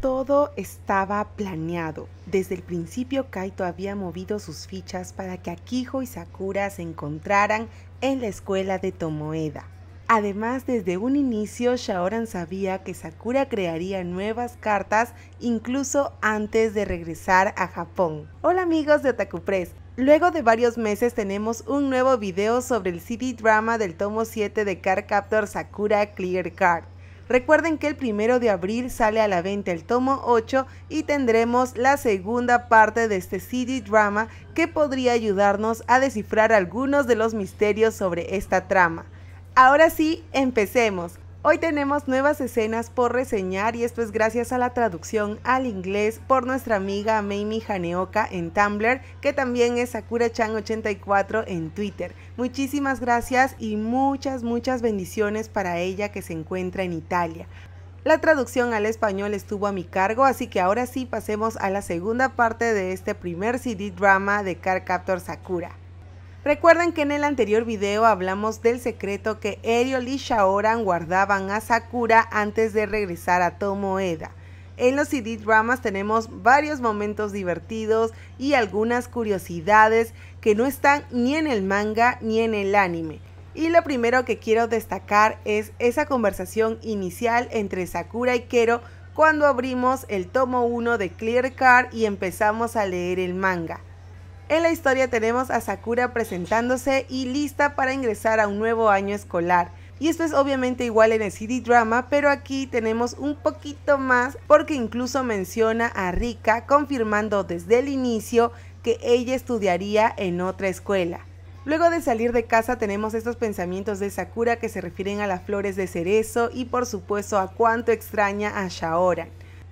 Todo estaba planeado. Desde el principio Kaito había movido sus fichas para que Akijo y Sakura se encontraran en la escuela de Tomoeda. Además, desde un inicio Shaoran sabía que Sakura crearía nuevas cartas incluso antes de regresar a Japón. Hola amigos de Otaku Press. Luego de varios meses tenemos un nuevo video sobre el CD drama del tomo 7 de Cardcaptor Captor Sakura Clear Card. Recuerden que el primero de abril sale a la venta el tomo 8 y tendremos la segunda parte de este CD drama que podría ayudarnos a descifrar algunos de los misterios sobre esta trama. Ahora sí, empecemos. Hoy tenemos nuevas escenas por reseñar y esto es gracias a la traducción al inglés por nuestra amiga Meimi Haneoka en Tumblr, que también es SakuraChan84 en Twitter. Muchísimas gracias y muchas, muchas bendiciones para ella que se encuentra en Italia. La traducción al español estuvo a mi cargo, así que ahora sí pasemos a la segunda parte de este primer CD drama de Car Captor Sakura. Recuerden que en el anterior video hablamos del secreto que Eriol y Shaoran guardaban a Sakura antes de regresar a Tomoeda. En los CD dramas tenemos varios momentos divertidos y algunas curiosidades que no están ni en el manga ni en el anime. Y lo primero que quiero destacar es esa conversación inicial entre Sakura y Kero cuando abrimos el tomo 1 de Clear Card y empezamos a leer el manga. En la historia tenemos a Sakura presentándose y lista para ingresar a un nuevo año escolar. Y esto es obviamente igual en el CD drama, pero aquí tenemos un poquito más porque incluso menciona a Rika confirmando desde el inicio que ella estudiaría en otra escuela. Luego de salir de casa tenemos estos pensamientos de Sakura que se refieren a las flores de cerezo y por supuesto a cuánto extraña a Shaora.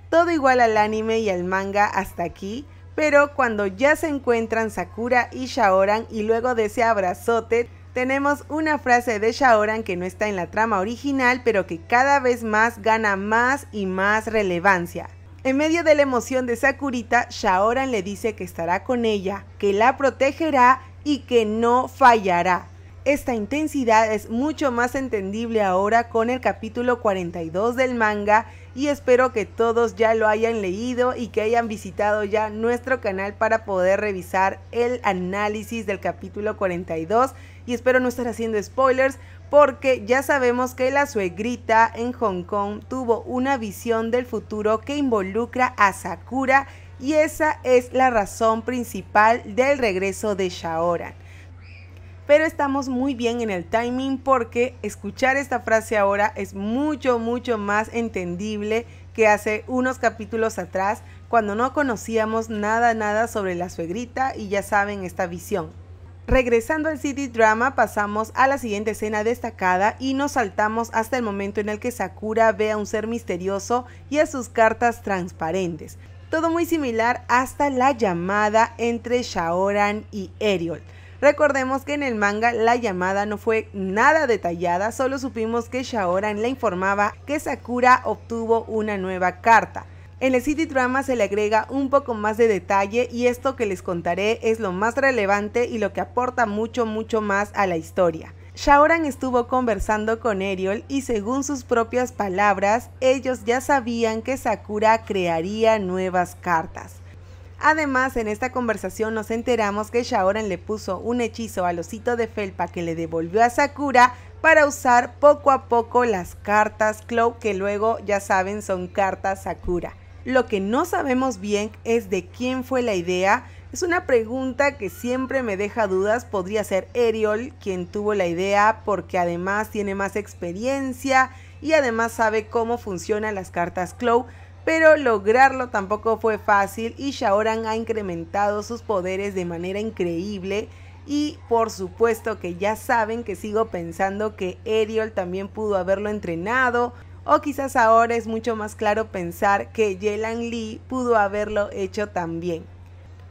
Todo igual al anime y al manga hasta aquí, pero cuando ya se encuentran Sakura y Shaoran y luego de ese abrazote, tenemos una frase de Shaoran que no está en la trama original, pero que cada vez más gana más y más relevancia. En medio de la emoción de Sakurita, Shaoran le dice que estará con ella, que la protegerá y que no fallará. Esta intensidad es mucho más entendible ahora con el capítulo 42 del manga y espero que todos ya lo hayan leído y que hayan visitado ya nuestro canal para poder revisar el análisis del capítulo 42 y espero no estar haciendo spoilers porque ya sabemos que la suegrita en Hong Kong tuvo una visión del futuro que involucra a Sakura y esa es la razón principal del regreso de Shaoran pero estamos muy bien en el timing porque escuchar esta frase ahora es mucho, mucho más entendible que hace unos capítulos atrás cuando no conocíamos nada, nada sobre la suegrita y ya saben esta visión. Regresando al City Drama, pasamos a la siguiente escena destacada y nos saltamos hasta el momento en el que Sakura ve a un ser misterioso y a sus cartas transparentes. Todo muy similar hasta la llamada entre Shaoran y Eriol. Recordemos que en el manga la llamada no fue nada detallada, solo supimos que Shaoran le informaba que Sakura obtuvo una nueva carta. En el City Drama se le agrega un poco más de detalle y esto que les contaré es lo más relevante y lo que aporta mucho mucho más a la historia. Shaoran estuvo conversando con Eriol y según sus propias palabras, ellos ya sabían que Sakura crearía nuevas cartas. Además, en esta conversación nos enteramos que Shaoran le puso un hechizo al osito de felpa que le devolvió a Sakura para usar poco a poco las cartas Clow que luego ya saben son cartas Sakura. Lo que no sabemos bien es de quién fue la idea. Es una pregunta que siempre me deja dudas. Podría ser Eriol quien tuvo la idea porque además tiene más experiencia y además sabe cómo funcionan las cartas Clow pero lograrlo tampoco fue fácil y Shaoran ha incrementado sus poderes de manera increíble y por supuesto que ya saben que sigo pensando que Ariel también pudo haberlo entrenado o quizás ahora es mucho más claro pensar que Yelan Lee pudo haberlo hecho también.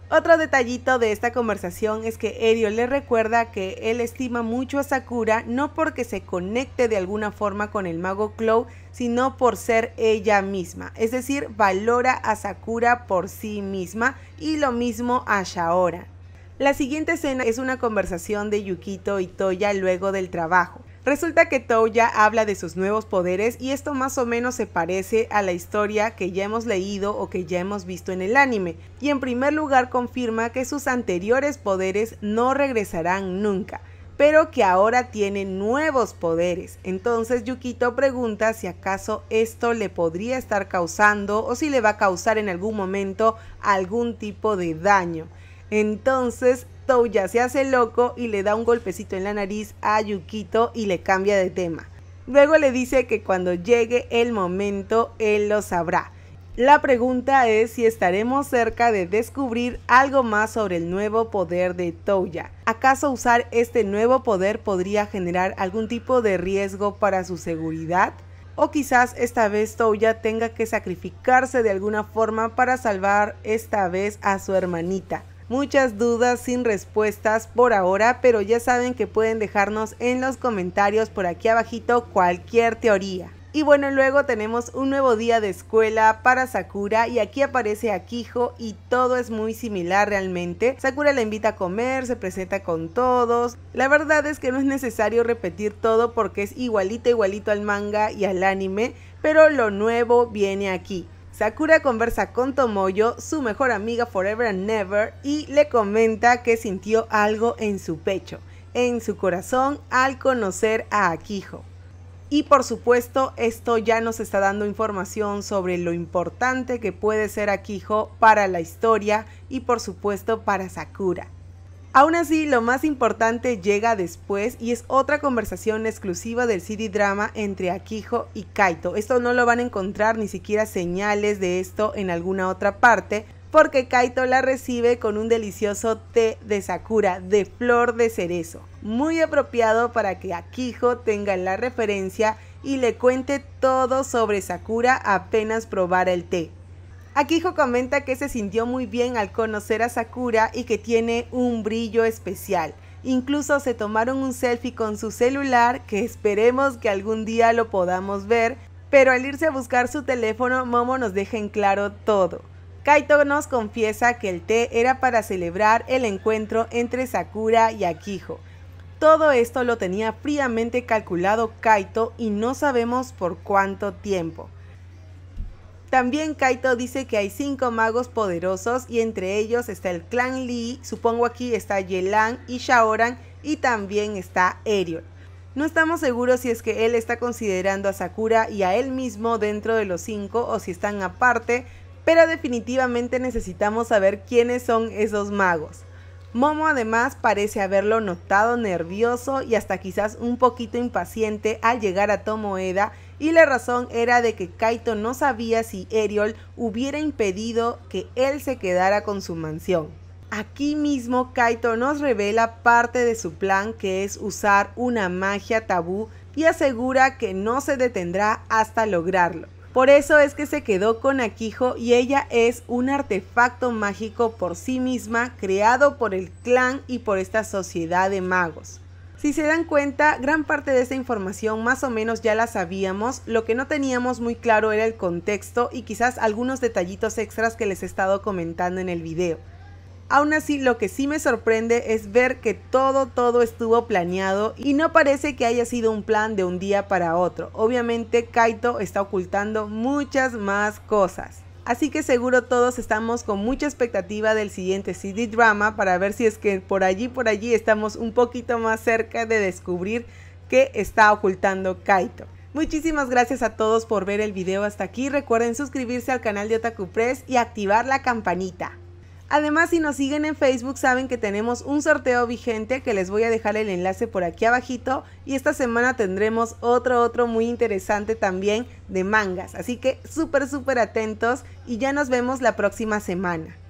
Otro detallito de esta conversación es que Erio le recuerda que él estima mucho a Sakura no porque se conecte de alguna forma con el mago Clow, sino por ser ella misma. Es decir, valora a Sakura por sí misma y lo mismo a Shaora. La siguiente escena es una conversación de Yukito y Toya luego del trabajo. Resulta que Touya habla de sus nuevos poderes y esto más o menos se parece a la historia que ya hemos leído o que ya hemos visto en el anime. Y en primer lugar confirma que sus anteriores poderes no regresarán nunca pero que ahora tiene nuevos poderes. Entonces Yukito pregunta si acaso esto le podría estar causando o si le va a causar en algún momento algún tipo de daño. Entonces Touya se hace loco y le da un golpecito en la nariz a Yukito y le cambia de tema. Luego le dice que cuando llegue el momento él lo sabrá. La pregunta es si estaremos cerca de descubrir algo más sobre el nuevo poder de Touya. ¿Acaso usar este nuevo poder podría generar algún tipo de riesgo para su seguridad? O quizás esta vez Touya tenga que sacrificarse de alguna forma para salvar esta vez a su hermanita. Muchas dudas sin respuestas por ahora, pero ya saben que pueden dejarnos en los comentarios por aquí abajito cualquier teoría. Y bueno, luego tenemos un nuevo día de escuela para Sakura y aquí aparece Akijo y todo es muy similar realmente. Sakura la invita a comer, se presenta con todos. La verdad es que no es necesario repetir todo porque es igualito igualito al manga y al anime, pero lo nuevo viene aquí. Sakura conversa con Tomoyo, su mejor amiga Forever and Never, y le comenta que sintió algo en su pecho, en su corazón, al conocer a Akiho. Y por supuesto, esto ya nos está dando información sobre lo importante que puede ser Akiho para la historia y por supuesto para Sakura. Aún así, lo más importante llega después y es otra conversación exclusiva del CD drama entre Akiho y Kaito. Esto no lo van a encontrar ni siquiera señales de esto en alguna otra parte, porque Kaito la recibe con un delicioso té de sakura, de flor de cerezo, muy apropiado para que Akijo tenga la referencia y le cuente todo sobre sakura apenas probara el té. Akiho comenta que se sintió muy bien al conocer a Sakura y que tiene un brillo especial. Incluso se tomaron un selfie con su celular, que esperemos que algún día lo podamos ver, pero al irse a buscar su teléfono, Momo nos deja en claro todo. Kaito nos confiesa que el té era para celebrar el encuentro entre Sakura y Akijo. Todo esto lo tenía fríamente calculado Kaito y no sabemos por cuánto tiempo. También Kaito dice que hay cinco magos poderosos y entre ellos está el clan Lee, supongo aquí está Yelan y Shaoran y también está Eriol. No estamos seguros si es que él está considerando a Sakura y a él mismo dentro de los cinco o si están aparte, pero definitivamente necesitamos saber quiénes son esos magos. Momo además parece haberlo notado nervioso y hasta quizás un poquito impaciente al llegar a Tomoeda y la razón era de que Kaito no sabía si Eriol hubiera impedido que él se quedara con su mansión. Aquí mismo Kaito nos revela parte de su plan que es usar una magia tabú y asegura que no se detendrá hasta lograrlo. Por eso es que se quedó con Akijo y ella es un artefacto mágico por sí misma creado por el clan y por esta sociedad de magos. Si se dan cuenta, gran parte de esta información más o menos ya la sabíamos, lo que no teníamos muy claro era el contexto y quizás algunos detallitos extras que les he estado comentando en el video. Aún así, lo que sí me sorprende es ver que todo, todo estuvo planeado y no parece que haya sido un plan de un día para otro. Obviamente, Kaito está ocultando muchas más cosas. Así que seguro todos estamos con mucha expectativa del siguiente CD drama para ver si es que por allí, por allí estamos un poquito más cerca de descubrir qué está ocultando Kaito. Muchísimas gracias a todos por ver el video hasta aquí. Recuerden suscribirse al canal de Otaku Press y activar la campanita. Además, si nos siguen en Facebook, saben que tenemos un sorteo vigente que les voy a dejar el enlace por aquí abajito y esta semana tendremos otro, otro muy interesante también de mangas. Así que súper, súper atentos y ya nos vemos la próxima semana.